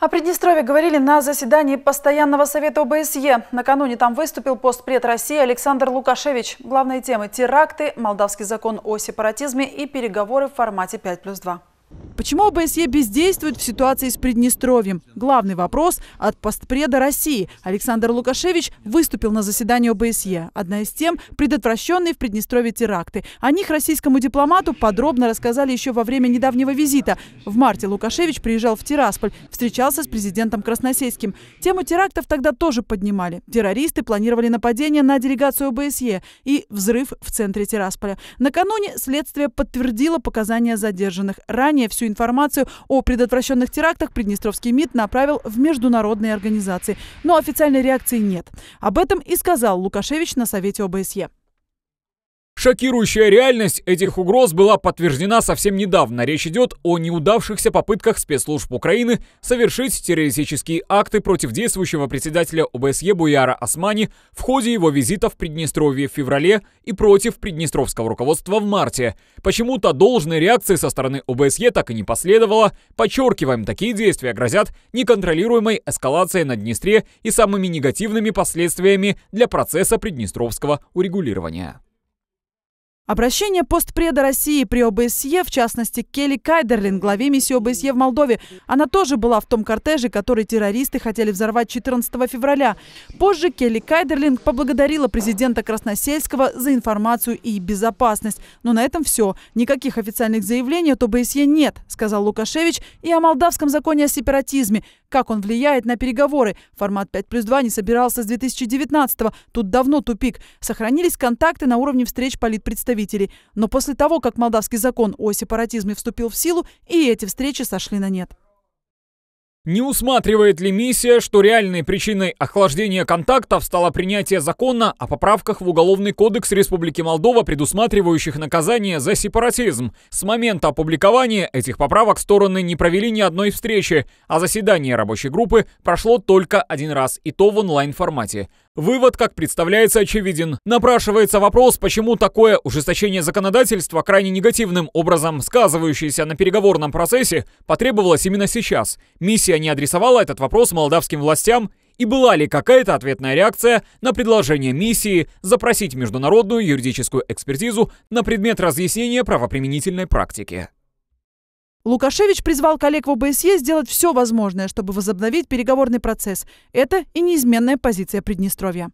О Приднестровье говорили на заседании Постоянного совета ОБСЕ. Накануне там выступил постпред России Александр Лукашевич. Главные темы – теракты, молдавский закон о сепаратизме и переговоры в формате 5 плюс 2. Почему ОБСЕ бездействует в ситуации с Приднестровьем? Главный вопрос от постпреда России. Александр Лукашевич выступил на заседании ОБСЕ. Одна из тем – предотвращенные в Приднестровье теракты. О них российскому дипломату подробно рассказали еще во время недавнего визита. В марте Лукашевич приезжал в Тирасполь, встречался с президентом Красносельским. Тему терактов тогда тоже поднимали. Террористы планировали нападение на делегацию ОБСЕ и взрыв в центре Тирасполя. Накануне следствие подтвердило показания задержанных. Ранее всю информацию о предотвращенных терактах Приднестровский МИД направил в международные организации. Но официальной реакции нет. Об этом и сказал Лукашевич на Совете ОБСЕ. Шокирующая реальность этих угроз была подтверждена совсем недавно. Речь идет о неудавшихся попытках спецслужб Украины совершить террористические акты против действующего председателя ОБСЕ Буяра Османи в ходе его визита в Приднестровье в феврале и против приднестровского руководства в марте. Почему-то должной реакции со стороны ОБСЕ так и не последовало. Подчеркиваем, такие действия грозят неконтролируемой эскалацией на Днестре и самыми негативными последствиями для процесса приднестровского урегулирования. Обращение постпреда России при ОБСЕ, в частности Келли Кайдерлин, главе миссии ОБСЕ в Молдове. Она тоже была в том кортеже, который террористы хотели взорвать 14 февраля. Позже Келли Кайдерлин поблагодарила президента Красносельского за информацию и безопасность. Но на этом все. Никаких официальных заявлений от ОБСЕ нет, сказал Лукашевич и о молдавском законе о сепаратизме. Как он влияет на переговоры? Формат 5 плюс 2 не собирался с 2019 -го. Тут давно тупик. Сохранились контакты на уровне встреч политпредставителей представителей, но после того, как молдавский закон о сепаратизме вступил в силу, и эти встречи сошли на нет. Не усматривает ли миссия, что реальной причиной охлаждения контактов стало принятие закона о поправках в Уголовный кодекс Республики Молдова, предусматривающих наказание за сепаратизм? С момента опубликования этих поправок стороны не провели ни одной встречи, а заседание рабочей группы прошло только один раз, и то в онлайн-формате. Вывод, как представляется, очевиден. Напрашивается вопрос, почему такое ужесточение законодательства, крайне негативным образом сказывающееся на переговорном процессе, потребовалось именно сейчас. Миссия не адресовала этот вопрос молдавским властям и была ли какая-то ответная реакция на предложение миссии запросить международную юридическую экспертизу на предмет разъяснения правоприменительной практики. Лукашевич призвал коллег в ОБСЕ сделать все возможное, чтобы возобновить переговорный процесс. Это и неизменная позиция Приднестровья.